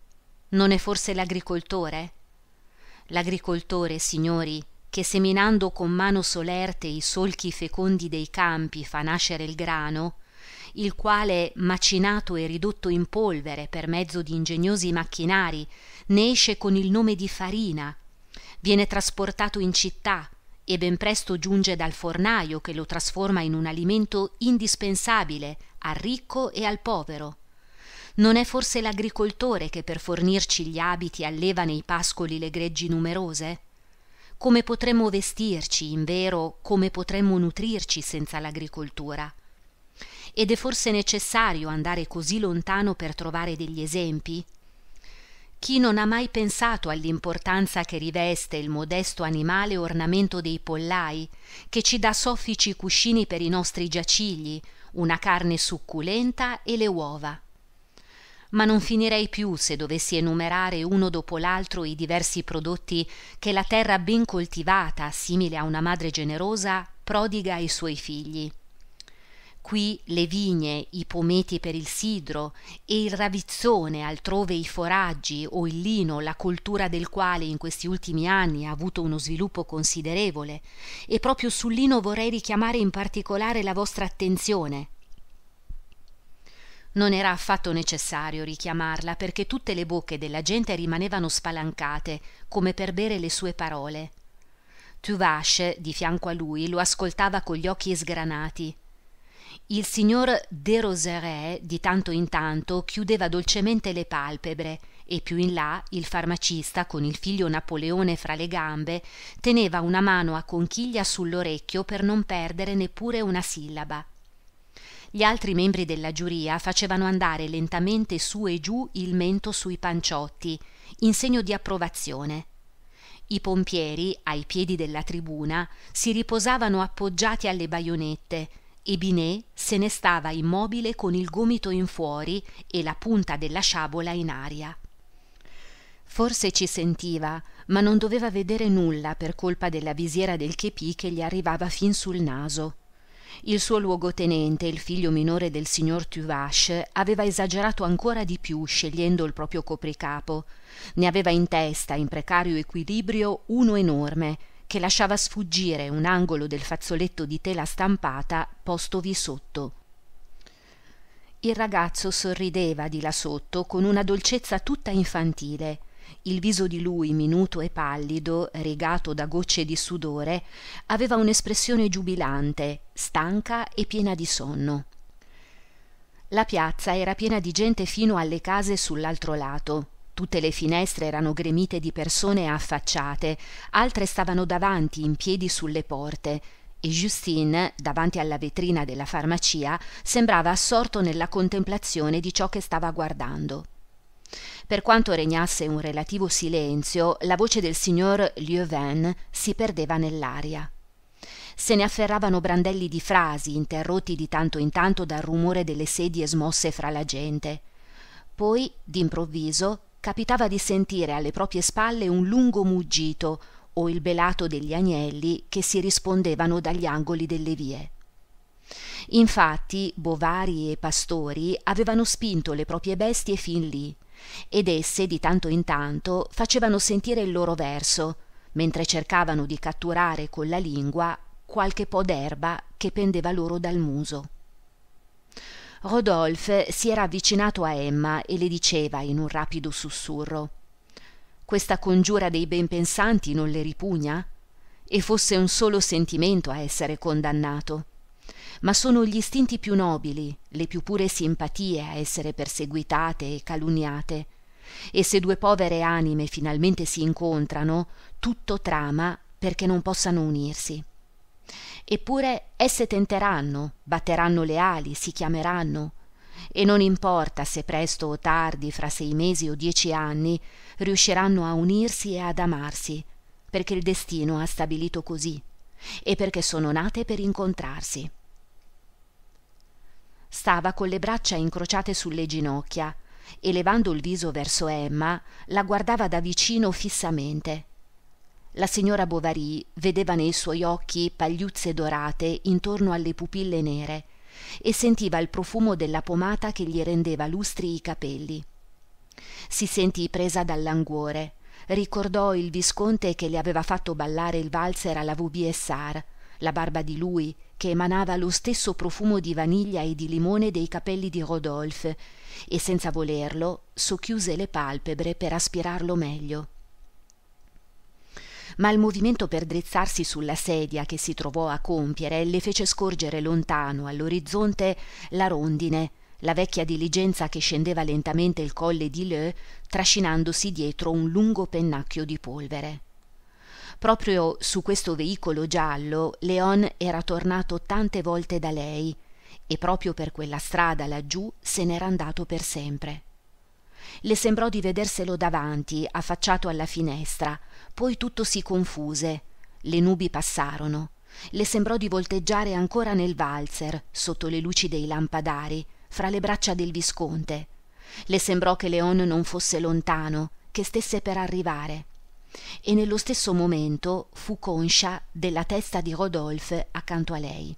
Non è forse l'agricoltore? L'agricoltore, signori, che seminando con mano solerte i solchi fecondi dei campi fa nascere il grano, il quale macinato e ridotto in polvere per mezzo di ingegnosi macchinari ne esce con il nome di farina viene trasportato in città e ben presto giunge dal fornaio che lo trasforma in un alimento indispensabile al ricco e al povero non è forse l'agricoltore che per fornirci gli abiti alleva nei pascoli le greggi numerose? Come potremmo vestirci, in vero, come potremmo nutrirci senza l'agricoltura? Ed è forse necessario andare così lontano per trovare degli esempi? Chi non ha mai pensato all'importanza che riveste il modesto animale ornamento dei pollai, che ci dà soffici cuscini per i nostri giacigli, una carne succulenta e le uova? ma non finirei più se dovessi enumerare uno dopo l'altro i diversi prodotti che la terra ben coltivata, simile a una madre generosa, prodiga ai suoi figli qui le vigne, i pometi per il sidro e il ravizzone, altrove i foraggi o il lino, la coltura del quale in questi ultimi anni ha avuto uno sviluppo considerevole, e proprio sul lino vorrei richiamare in particolare la vostra attenzione. Non era affatto necessario richiamarla perché tutte le bocche della gente rimanevano spalancate, come per bere le sue parole. Tuvache, di fianco a lui, lo ascoltava con gli occhi sgranati il signor Derozerays di tanto in tanto chiudeva dolcemente le palpebre e più in là il farmacista con il figlio Napoleone fra le gambe teneva una mano a conchiglia sull'orecchio per non perdere neppure una sillaba. Gli altri membri della giuria facevano andare lentamente su e giù il mento sui panciotti in segno di approvazione. I pompieri, ai piedi della tribuna, si riposavano appoggiati alle baionette e Binet se ne stava immobile con il gomito in fuori e la punta della sciabola in aria. Forse ci sentiva, ma non doveva vedere nulla per colpa della visiera del chepì che gli arrivava fin sul naso. Il suo luogotenente, il figlio minore del signor Tuvache, aveva esagerato ancora di più scegliendo il proprio copricapo. Ne aveva in testa, in precario equilibrio, uno enorme, che lasciava sfuggire un angolo del fazzoletto di tela stampata postovi sotto. Il ragazzo sorrideva di là sotto con una dolcezza tutta infantile. Il viso di lui, minuto e pallido, rigato da gocce di sudore, aveva un'espressione giubilante, stanca e piena di sonno. La piazza era piena di gente fino alle case sull'altro lato. Tutte le finestre erano gremite di persone affacciate, altre stavano davanti in piedi sulle porte, e Justine, davanti alla vetrina della farmacia, sembrava assorto nella contemplazione di ciò che stava guardando. Per quanto regnasse un relativo silenzio, la voce del signor Lieuvin si perdeva nell'aria. Se ne afferravano brandelli di frasi, interrotti di tanto in tanto dal rumore delle sedie smosse fra la gente. Poi, d'improvviso, capitava di sentire alle proprie spalle un lungo muggito o il belato degli agnelli che si rispondevano dagli angoli delle vie. Infatti bovari e pastori avevano spinto le proprie bestie fin lì, ed esse di tanto in tanto facevano sentire il loro verso, mentre cercavano di catturare con la lingua qualche po' d'erba che pendeva loro dal muso rodolphe si era avvicinato a emma e le diceva in un rapido sussurro questa congiura dei benpensanti non le ripugna e fosse un solo sentimento a essere condannato ma sono gli istinti più nobili le più pure simpatie a essere perseguitate e calunniate e se due povere anime finalmente si incontrano tutto trama perché non possano unirsi eppure esse tenteranno batteranno le ali si chiameranno e non importa se presto o tardi fra sei mesi o dieci anni riusciranno a unirsi e ad amarsi perché il destino ha stabilito così e perché sono nate per incontrarsi stava con le braccia incrociate sulle ginocchia e levando il viso verso Emma la guardava da vicino fissamente la signora bovary vedeva nei suoi occhi pagliuzze dorate intorno alle pupille nere e sentiva il profumo della pomata che gli rendeva lustri i capelli si sentì presa dal languore, ricordò il visconte che le aveva fatto ballare il valzer alla VBSR, la barba di lui che emanava lo stesso profumo di vaniglia e di limone dei capelli di rodolphe e senza volerlo socchiuse le palpebre per aspirarlo meglio ma il movimento per drizzarsi sulla sedia che si trovò a compiere le fece scorgere lontano all'orizzonte la rondine, la vecchia diligenza che scendeva lentamente il colle di Leu, trascinandosi dietro un lungo pennacchio di polvere. Proprio su questo veicolo giallo Leon era tornato tante volte da lei, e proprio per quella strada laggiù se n'era andato per sempre. Le sembrò di vederselo davanti, affacciato alla finestra, poi tutto si confuse le nubi passarono le sembrò di volteggiare ancora nel valzer sotto le luci dei lampadari fra le braccia del visconte le sembrò che leon non fosse lontano che stesse per arrivare e nello stesso momento fu conscia della testa di rodolphe accanto a lei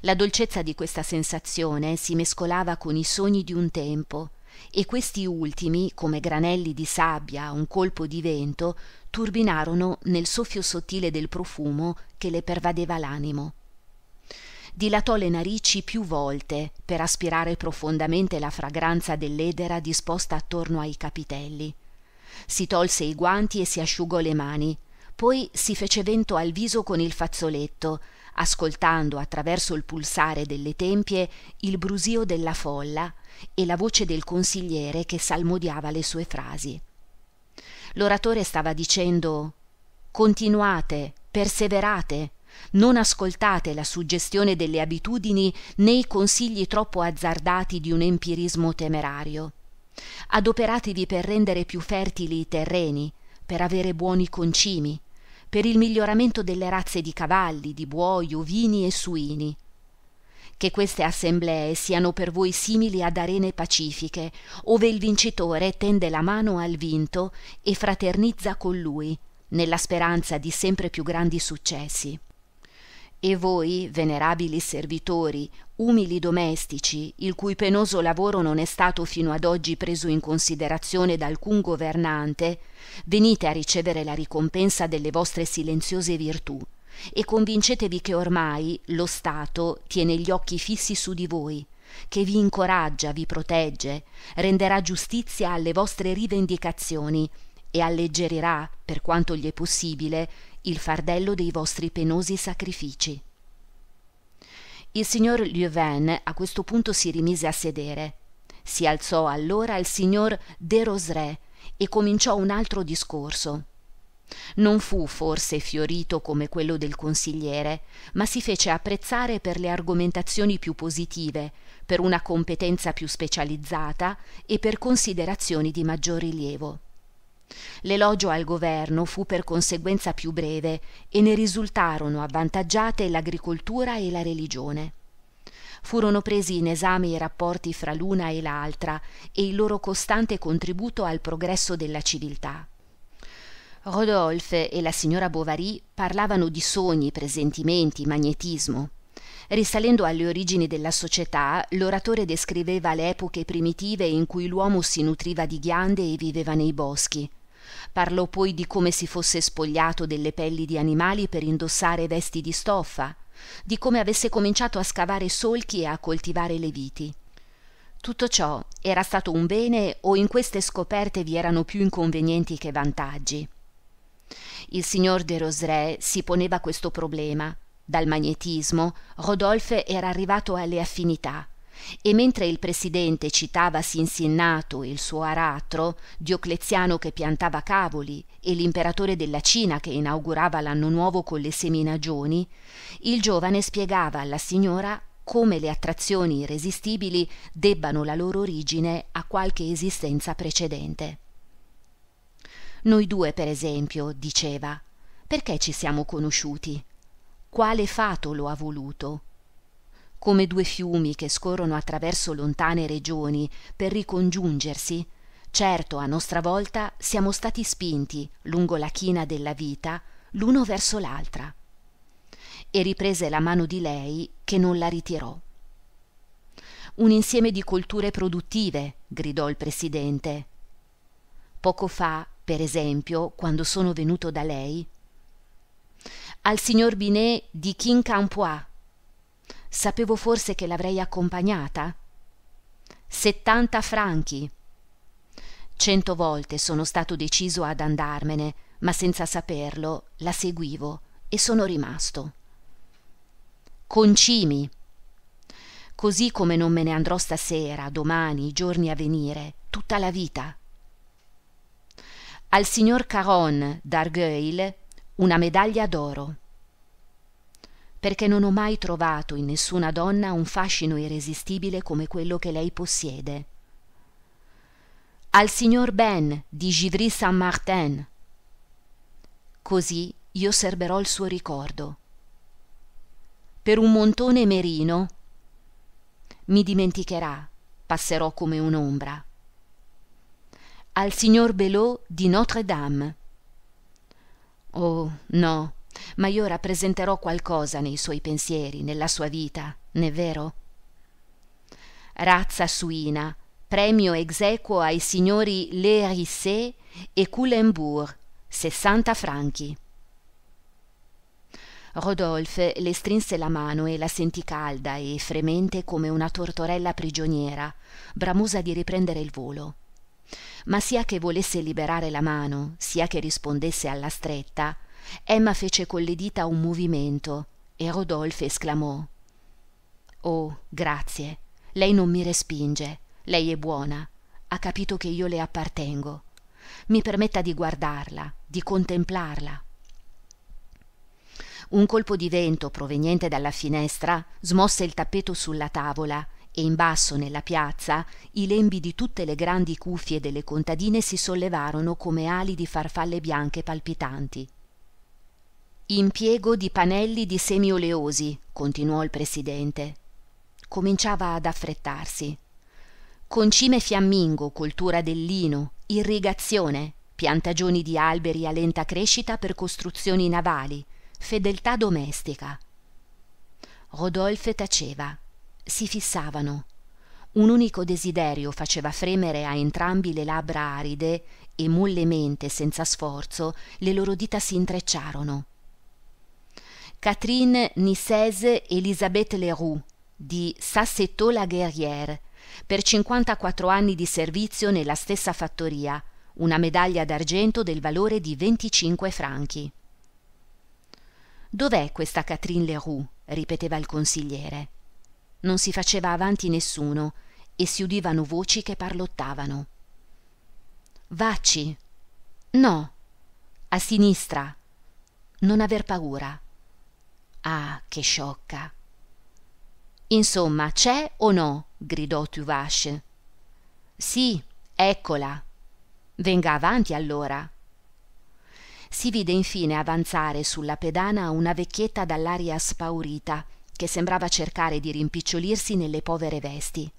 la dolcezza di questa sensazione si mescolava con i sogni di un tempo e questi ultimi, come granelli di sabbia a un colpo di vento, turbinarono nel soffio sottile del profumo che le pervadeva l'animo. Dilatò le narici più volte per aspirare profondamente la fragranza dell'edera disposta attorno ai capitelli. Si tolse i guanti e si asciugò le mani, poi si fece vento al viso con il fazzoletto, ascoltando attraverso il pulsare delle tempie il brusio della folla e la voce del consigliere che salmodiava le sue frasi. L'oratore stava dicendo Continuate, perseverate, non ascoltate la suggestione delle abitudini né i consigli troppo azzardati di un empirismo temerario. Adoperatevi per rendere più fertili i terreni, per avere buoni concimi, per il miglioramento delle razze di cavalli, di buoi, ovini e suini. Che queste assemblee siano per voi simili ad arene pacifiche, ove il vincitore tende la mano al vinto e fraternizza con lui, nella speranza di sempre più grandi successi e voi, venerabili servitori, umili domestici, il cui penoso lavoro non è stato fino ad oggi preso in considerazione da alcun governante, venite a ricevere la ricompensa delle vostre silenziose virtù e convincetevi che ormai lo Stato tiene gli occhi fissi su di voi, che vi incoraggia, vi protegge, renderà giustizia alle vostre rivendicazioni e alleggerirà, per quanto gli è possibile, il fardello dei vostri penosi sacrifici. Il signor Lieuvin a questo punto si rimise a sedere. Si alzò allora il signor de Roseret e cominciò un altro discorso. Non fu forse fiorito come quello del consigliere, ma si fece apprezzare per le argomentazioni più positive, per una competenza più specializzata e per considerazioni di maggior rilievo l'elogio al governo fu per conseguenza più breve e ne risultarono avvantaggiate l'agricoltura e la religione furono presi in esame i rapporti fra l'una e l'altra e il loro costante contributo al progresso della civiltà rodolphe e la signora bovary parlavano di sogni presentimenti magnetismo Risalendo alle origini della società, l'oratore descriveva le epoche primitive in cui l'uomo si nutriva di ghiande e viveva nei boschi. Parlò poi di come si fosse spogliato delle pelli di animali per indossare vesti di stoffa, di come avesse cominciato a scavare solchi e a coltivare le viti. Tutto ciò era stato un bene o in queste scoperte vi erano più inconvenienti che vantaggi? Il signor de Rosré si poneva questo problema dal magnetismo Rodolphe era arrivato alle affinità e mentre il presidente citava Sinsinnato e il suo aratro, Diocleziano che piantava cavoli e l'imperatore della Cina che inaugurava l'anno nuovo con le seminagioni, il giovane spiegava alla signora come le attrazioni irresistibili debbano la loro origine a qualche esistenza precedente. Noi due, per esempio, diceva, perché ci siamo conosciuti? quale fato lo ha voluto come due fiumi che scorrono attraverso lontane regioni per ricongiungersi certo a nostra volta siamo stati spinti lungo la china della vita l'uno verso l'altra e riprese la mano di lei che non la ritirò un insieme di colture produttive gridò il presidente poco fa per esempio quando sono venuto da lei al signor Binet di Quincampoix. Sapevo forse che l'avrei accompagnata? Settanta franchi. Cento volte sono stato deciso ad andarmene, ma senza saperlo la seguivo e sono rimasto. Concimi. Così come non me ne andrò stasera, domani, i giorni a venire, tutta la vita. Al signor Caron d'Argueil una medaglia d'oro. Perché non ho mai trovato in nessuna donna un fascino irresistibile come quello che lei possiede. Al signor Ben di Givry Saint-Martin. Così io serberò il suo ricordo. Per un montone merino mi dimenticherà, passerò come un'ombra. Al signor Belot di Notre-Dame Oh, no, ma io rappresenterò qualcosa nei suoi pensieri, nella sua vita, n'è vero? Razza suina, premio esequo ai signori Lerissé e Coulembourg, 60 franchi. Rodolphe le strinse la mano e la sentì calda e fremente come una tortorella prigioniera, bramosa di riprendere il volo ma sia che volesse liberare la mano sia che rispondesse alla stretta emma fece con le dita un movimento e rodolfo esclamò oh grazie lei non mi respinge lei è buona ha capito che io le appartengo mi permetta di guardarla di contemplarla un colpo di vento proveniente dalla finestra smosse il tappeto sulla tavola e in basso nella piazza i lembi di tutte le grandi cuffie delle contadine si sollevarono come ali di farfalle bianche palpitanti. Impiego di pannelli di semi oleosi, continuò il presidente. Cominciava ad affrettarsi. Concime fiammingo, coltura del lino, irrigazione, piantagioni di alberi a lenta crescita per costruzioni navali, fedeltà domestica. Rodolphe taceva si fissavano un unico desiderio faceva fremere a entrambi le labbra aride e mollemente senza sforzo le loro dita si intrecciarono Catherine Nissese Elisabeth Leroux di Sassetot la Guerrière per 54 anni di servizio nella stessa fattoria una medaglia d'argento del valore di 25 franchi Dov'è questa Catherine Leroux? ripeteva il consigliere non si faceva avanti nessuno e si udivano voci che parlottavano vacci no a sinistra non aver paura ah che sciocca insomma c'è o no gridò tuvache sì eccola venga avanti allora si vide infine avanzare sulla pedana una vecchietta dall'aria spaurita che sembrava cercare di rimpicciolirsi nelle povere vesti.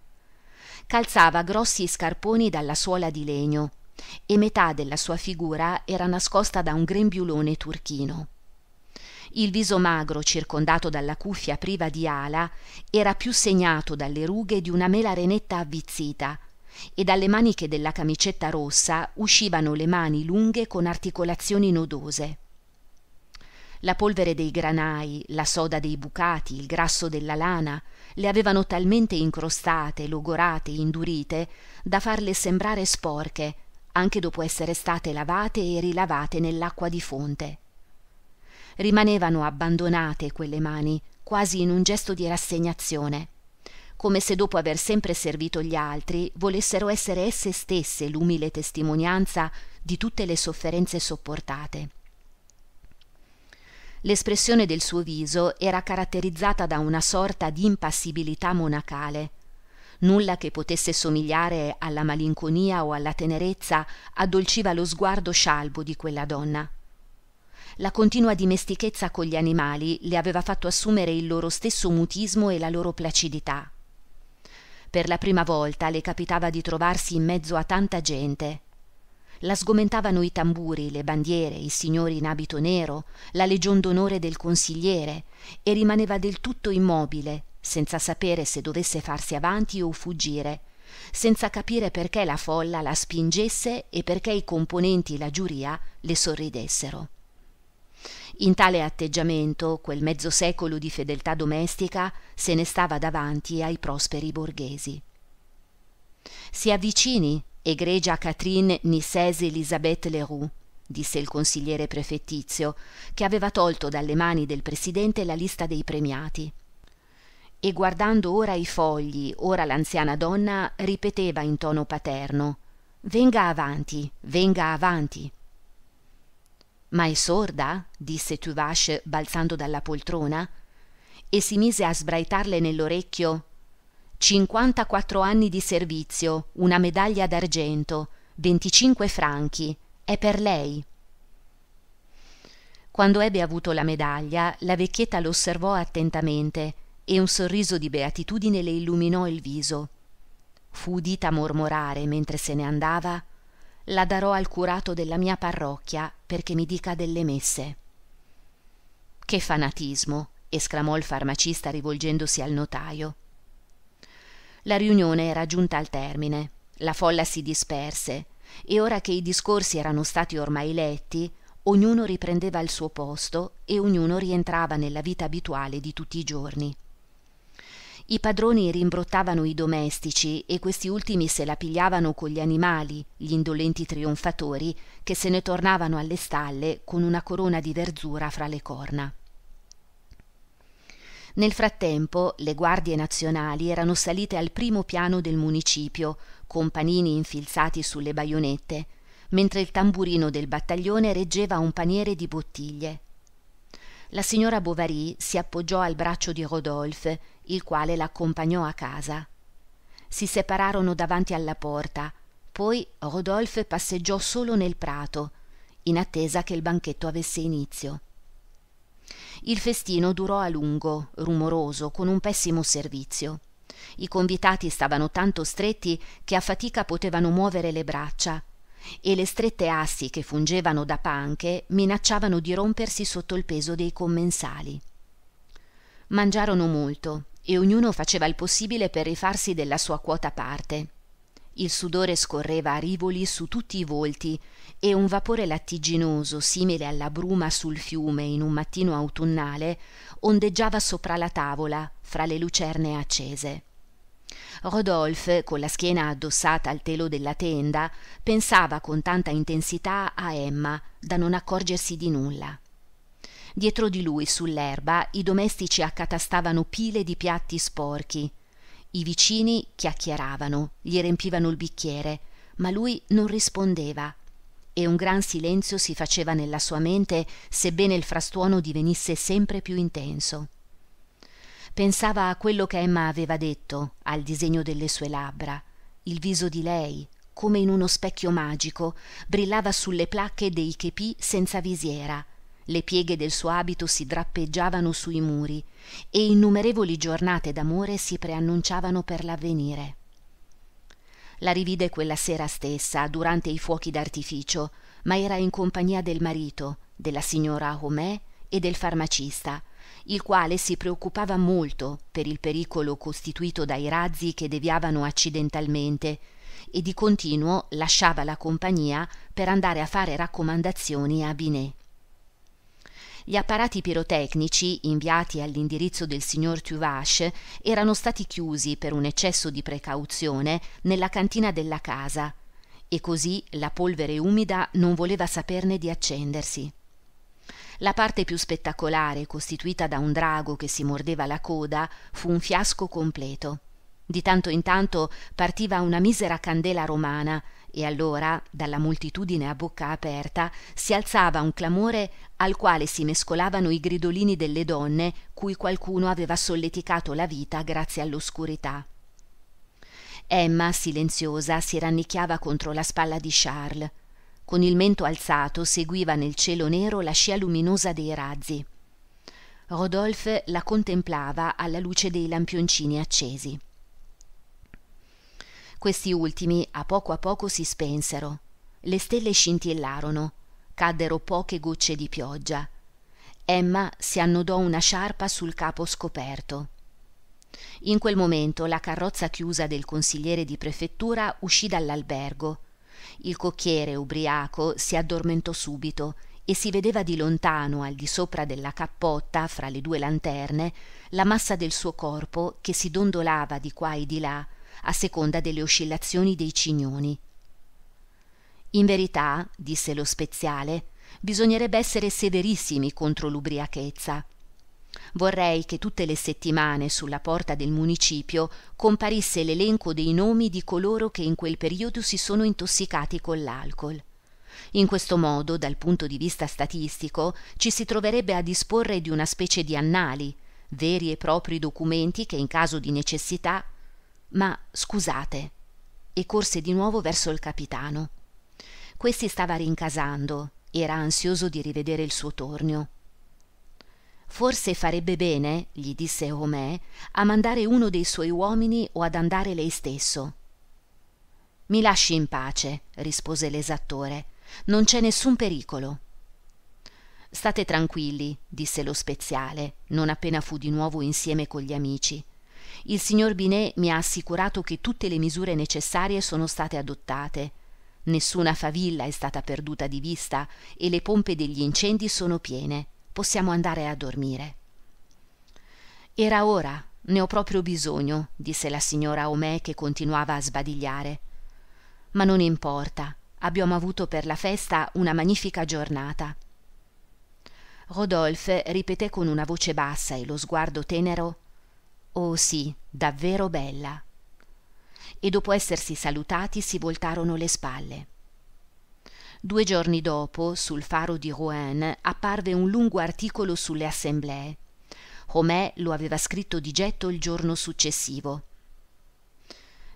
Calzava grossi scarponi dalla suola di legno e metà della sua figura era nascosta da un grembiulone turchino. Il viso magro, circondato dalla cuffia priva di ala, era più segnato dalle rughe di una mela renetta avvizzita e dalle maniche della camicetta rossa uscivano le mani lunghe con articolazioni nodose la polvere dei granai la soda dei bucati il grasso della lana le avevano talmente incrostate logorate indurite da farle sembrare sporche anche dopo essere state lavate e rilavate nell'acqua di fonte rimanevano abbandonate quelle mani quasi in un gesto di rassegnazione come se dopo aver sempre servito gli altri volessero essere esse stesse l'umile testimonianza di tutte le sofferenze sopportate l'espressione del suo viso era caratterizzata da una sorta di impassibilità monacale nulla che potesse somigliare alla malinconia o alla tenerezza addolciva lo sguardo scialbo di quella donna. La continua dimestichezza con gli animali le aveva fatto assumere il loro stesso mutismo e la loro placidità. Per la prima volta le capitava di trovarsi in mezzo a tanta gente, la sgomentavano i tamburi le bandiere i signori in abito nero la legion d'onore del consigliere e rimaneva del tutto immobile senza sapere se dovesse farsi avanti o fuggire senza capire perché la folla la spingesse e perché i componenti la giuria le sorridessero in tale atteggiamento quel mezzo secolo di fedeltà domestica se ne stava davanti ai prosperi borghesi si avvicini egregia Catherine Nicese Elisabeth Leroux, disse il consigliere prefettizio, che aveva tolto dalle mani del presidente la lista dei premiati. E guardando ora i fogli, ora l'anziana donna, ripeteva in tono paterno Venga avanti, venga avanti. Ma è sorda? disse Tuvache balzando dalla poltrona e si mise a sbraitarle nell'orecchio 54 anni di servizio, una medaglia d'argento, 25 franchi. È per lei. Quando ebbe avuto la medaglia, la vecchietta l'osservò attentamente e un sorriso di beatitudine le illuminò il viso. Fu udita mormorare mentre se ne andava: La darò al curato della mia parrocchia perché mi dica delle messe. Che fanatismo! esclamò il farmacista rivolgendosi al notaio la riunione era giunta al termine la folla si disperse e ora che i discorsi erano stati ormai letti ognuno riprendeva il suo posto e ognuno rientrava nella vita abituale di tutti i giorni i padroni rimbrottavano i domestici e questi ultimi se la pigliavano con gli animali, gli indolenti trionfatori, che se ne tornavano alle stalle con una corona di verzura fra le corna. Nel frattempo le guardie nazionali erano salite al primo piano del municipio, con panini infilzati sulle baionette, mentre il tamburino del battaglione reggeva un paniere di bottiglie. La signora Bovary si appoggiò al braccio di Rodolphe, il quale l'accompagnò a casa. Si separarono davanti alla porta, poi Rodolphe passeggiò solo nel prato, in attesa che il banchetto avesse inizio. Il festino durò a lungo, rumoroso, con un pessimo servizio. I convitati stavano tanto stretti che a fatica potevano muovere le braccia e le strette assi che fungevano da panche minacciavano di rompersi sotto il peso dei commensali. Mangiarono molto e ognuno faceva il possibile per rifarsi della sua quota parte il sudore scorreva a rivoli su tutti i volti e un vapore lattiginoso simile alla bruma sul fiume in un mattino autunnale ondeggiava sopra la tavola fra le lucerne accese rodolphe con la schiena addossata al telo della tenda pensava con tanta intensità a emma da non accorgersi di nulla dietro di lui sull'erba i domestici accatastavano pile di piatti sporchi i vicini chiacchieravano gli riempivano il bicchiere ma lui non rispondeva e un gran silenzio si faceva nella sua mente sebbene il frastuono divenisse sempre più intenso pensava a quello che Emma aveva detto al disegno delle sue labbra il viso di lei come in uno specchio magico brillava sulle placche dei chepì senza visiera le pieghe del suo abito si drappeggiavano sui muri e innumerevoli giornate d'amore si preannunciavano per l'avvenire. La rivide quella sera stessa, durante i fuochi d'artificio, ma era in compagnia del marito, della signora Homais e del farmacista, il quale si preoccupava molto per il pericolo costituito dai razzi che deviavano accidentalmente e di continuo lasciava la compagnia per andare a fare raccomandazioni a Binet. Gli apparati pirotecnici, inviati all'indirizzo del signor Tuvache, erano stati chiusi per un eccesso di precauzione nella cantina della casa, e così la polvere umida non voleva saperne di accendersi. La parte più spettacolare, costituita da un drago che si mordeva la coda, fu un fiasco completo. Di tanto in tanto partiva una misera candela romana e allora, dalla moltitudine a bocca aperta, si alzava un clamore al quale si mescolavano i gridolini delle donne cui qualcuno aveva solleticato la vita grazie all'oscurità. Emma, silenziosa, si rannicchiava contro la spalla di Charles. Con il mento alzato seguiva nel cielo nero la scia luminosa dei razzi. Rodolphe la contemplava alla luce dei lampioncini accesi. Questi ultimi a poco a poco si spensero. Le stelle scintillarono. Caddero poche gocce di pioggia. Emma si annodò una sciarpa sul capo scoperto. In quel momento la carrozza chiusa del consigliere di prefettura uscì dall'albergo. Il cocchiere ubriaco si addormentò subito e si vedeva di lontano, al di sopra della cappotta, fra le due lanterne, la massa del suo corpo che si dondolava di qua e di là, a seconda delle oscillazioni dei cignoni. In verità, disse lo speziale, bisognerebbe essere severissimi contro l'ubriachezza. Vorrei che tutte le settimane sulla porta del municipio comparisse l'elenco dei nomi di coloro che in quel periodo si sono intossicati con l'alcol. In questo modo, dal punto di vista statistico, ci si troverebbe a disporre di una specie di annali, veri e propri documenti che in caso di necessità ma scusate e corse di nuovo verso il capitano questi stava rincasando era ansioso di rivedere il suo tornio forse farebbe bene gli disse Omè, a mandare uno dei suoi uomini o ad andare lei stesso mi lasci in pace rispose l'esattore non c'è nessun pericolo state tranquilli disse lo speziale non appena fu di nuovo insieme con gli amici il signor Binet mi ha assicurato che tutte le misure necessarie sono state adottate. Nessuna favilla è stata perduta di vista e le pompe degli incendi sono piene. Possiamo andare a dormire. Era ora, ne ho proprio bisogno, disse la signora Omè che continuava a sbadigliare. Ma non importa, abbiamo avuto per la festa una magnifica giornata. Rodolphe ripeté con una voce bassa e lo sguardo tenero oh sì, davvero bella. E dopo essersi salutati si voltarono le spalle. Due giorni dopo, sul faro di Rouen, apparve un lungo articolo sulle assemblee. Homais lo aveva scritto di getto il giorno successivo.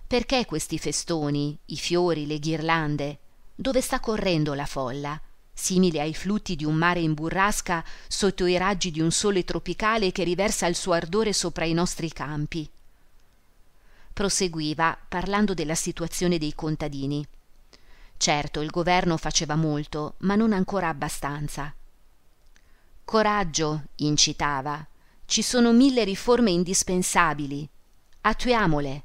Perché questi festoni, i fiori, le ghirlande? Dove sta correndo la folla? simile ai flutti di un mare in burrasca sotto i raggi di un sole tropicale che riversa il suo ardore sopra i nostri campi. Proseguiva parlando della situazione dei contadini. Certo, il governo faceva molto, ma non ancora abbastanza. Coraggio, incitava, ci sono mille riforme indispensabili. Attuiamole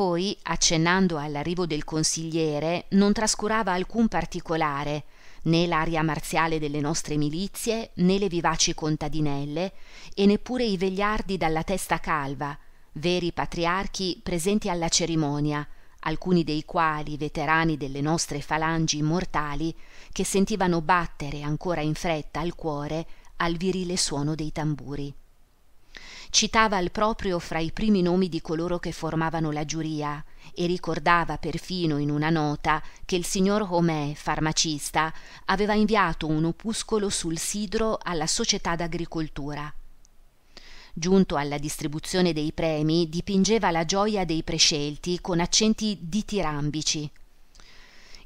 poi accennando all'arrivo del consigliere non trascurava alcun particolare né l'aria marziale delle nostre milizie né le vivaci contadinelle e neppure i vegliardi dalla testa calva veri patriarchi presenti alla cerimonia alcuni dei quali veterani delle nostre falangi immortali, che sentivano battere ancora in fretta al cuore al virile suono dei tamburi citava il proprio fra i primi nomi di coloro che formavano la giuria e ricordava perfino in una nota che il signor Homais, farmacista, aveva inviato un opuscolo sul sidro alla società d'agricoltura. Giunto alla distribuzione dei premi, dipingeva la gioia dei prescelti con accenti ditirambici,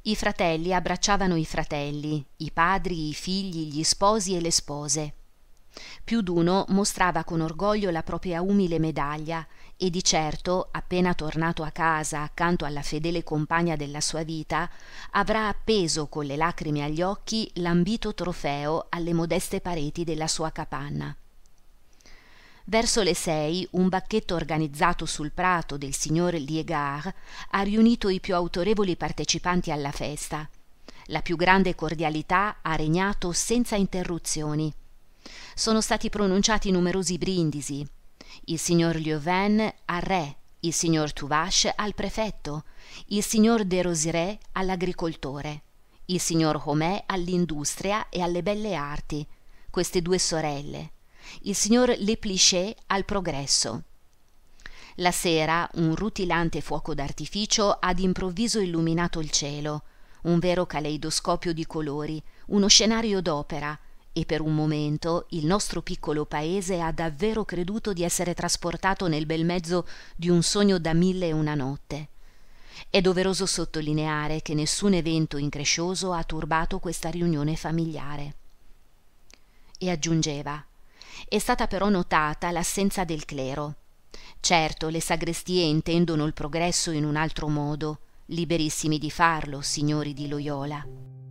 i fratelli abbracciavano i fratelli, i padri, i figli, gli sposi e le spose più d'uno mostrava con orgoglio la propria umile medaglia e di certo appena tornato a casa accanto alla fedele compagna della sua vita avrà appeso con le lacrime agli occhi l'ambito trofeo alle modeste pareti della sua capanna Verso le sei un bacchetto organizzato sul prato del signor Liegard ha riunito i più autorevoli partecipanti alla festa. La più grande cordialità ha regnato senza interruzioni sono stati pronunciati numerosi brindisi. Il signor Lioven al re, il signor Tuvache al prefetto, il signor De Rosiré all'agricoltore, il signor Homé all'industria e alle belle arti, queste due sorelle, il signor Leplichet al progresso. La sera un rutilante fuoco d'artificio ha d'improvviso illuminato il cielo, un vero caleidoscopio di colori, uno scenario d'opera, e per un momento il nostro piccolo paese ha davvero creduto di essere trasportato nel bel mezzo di un sogno da mille e una notte. È doveroso sottolineare che nessun evento increscioso ha turbato questa riunione familiare. E aggiungeva è stata però notata l'assenza del clero. Certo, le sagrestie intendono il progresso in un altro modo, liberissimi di farlo, signori di Loyola.